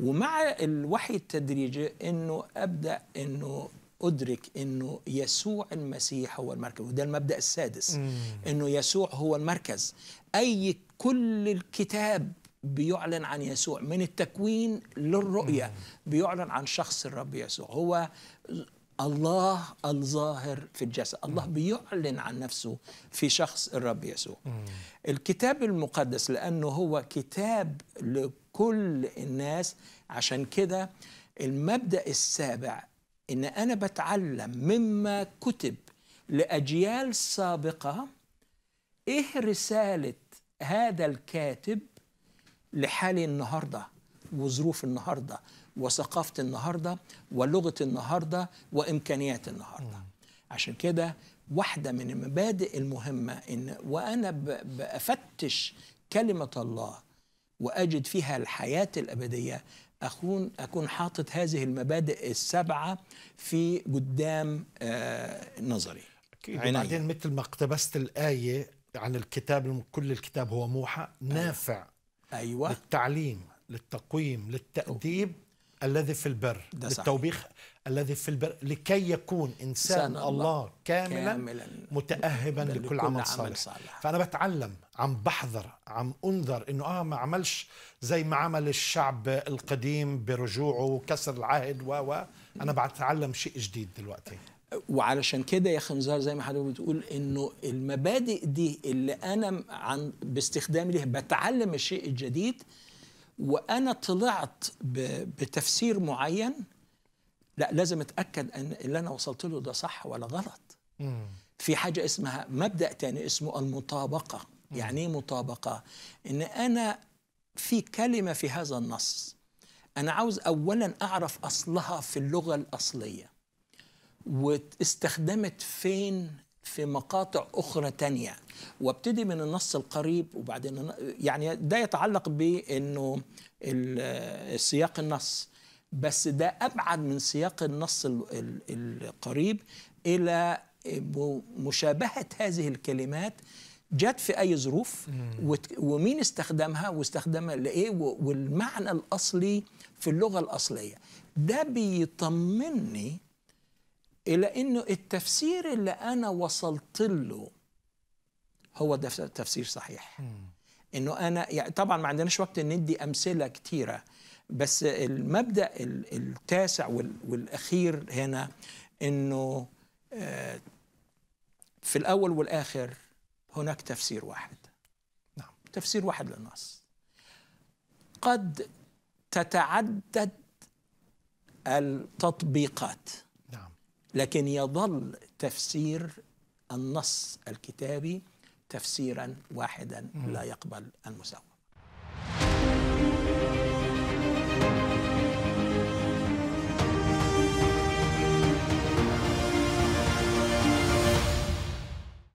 ومع الوحي التدريجي انه ابدا انه ادرك انه يسوع المسيح هو المركز وده المبدا السادس انه يسوع هو المركز اي كل الكتاب بيعلن عن يسوع من التكوين للرؤيه بيعلن عن شخص الرب يسوع هو الله الظاهر في الجسد الله بيعلن عن نفسه في شخص الرب يسوع الكتاب المقدس لأنه هو كتاب كل الناس عشان كده المبدأ السابع إن أنا بتعلم مما كتب لأجيال سابقة إيه رسالة هذا الكاتب لحالي النهارده وظروف النهارده وثقافه النهارده ولغه النهارده وامكانيات النهارده عشان كده واحده من المبادئ المهمه ان وانا بفتش كلمه الله واجد فيها الحياه الابديه اكون اكون حاطط هذه المبادئ السبعه في قدام آه، نظري اكيد وبعدين مثل ما اقتبست الايه عن الكتاب كل الكتاب هو موحى أيوة. نافع ايوه للتعليم للتقويم للتاديب الذي في البر للتوبيخ الذي في البر لكي يكون إنسان الله, الله كاملا, كاملا متأهبا لكل عمل صالح. عمل صالح فأنا بتعلم عم بحذر عم أنذر إنه آه ما عملش زي ما عمل الشعب القديم برجوعه وكسر العهد و و أنا بتعلم شيء جديد دلوقتي وعلشان كده يا خنزار زي ما حضرتك بتقول انه المبادئ دي اللي انا عن باستخدامي ليها بتعلم الشيء الجديد وانا طلعت بتفسير معين لا لازم اتاكد ان اللي انا وصلت له ده صح ولا غلط مم. في حاجه اسمها مبدا تاني اسمه المطابقه مم. يعني ايه مطابقه ان انا في كلمه في هذا النص انا عاوز اولا اعرف اصلها في اللغه الاصليه واستخدمت فين في مقاطع أخرى تانية وابتدي من النص القريب وبعدين يعني ده يتعلق بأنه سياق النص بس ده أبعد من سياق النص القريب إلى مشابهة هذه الكلمات جت في أي ظروف ومين استخدمها واستخدمها لإيه والمعنى الأصلي في اللغة الأصلية ده بيطمني إلى أنه التفسير اللي أنا وصلت له هو ده تفسير صحيح أنه أنا يعني طبعا ما عندناش وقت ندي أمثلة كتيرة بس المبدأ التاسع والأخير هنا أنه آه، في الأول والآخر هناك تفسير واحد نعم تفسير واحد للنص قد تتعدد التطبيقات لكن يظل تفسير النص الكتابي تفسيرا واحدا لا يقبل المساواه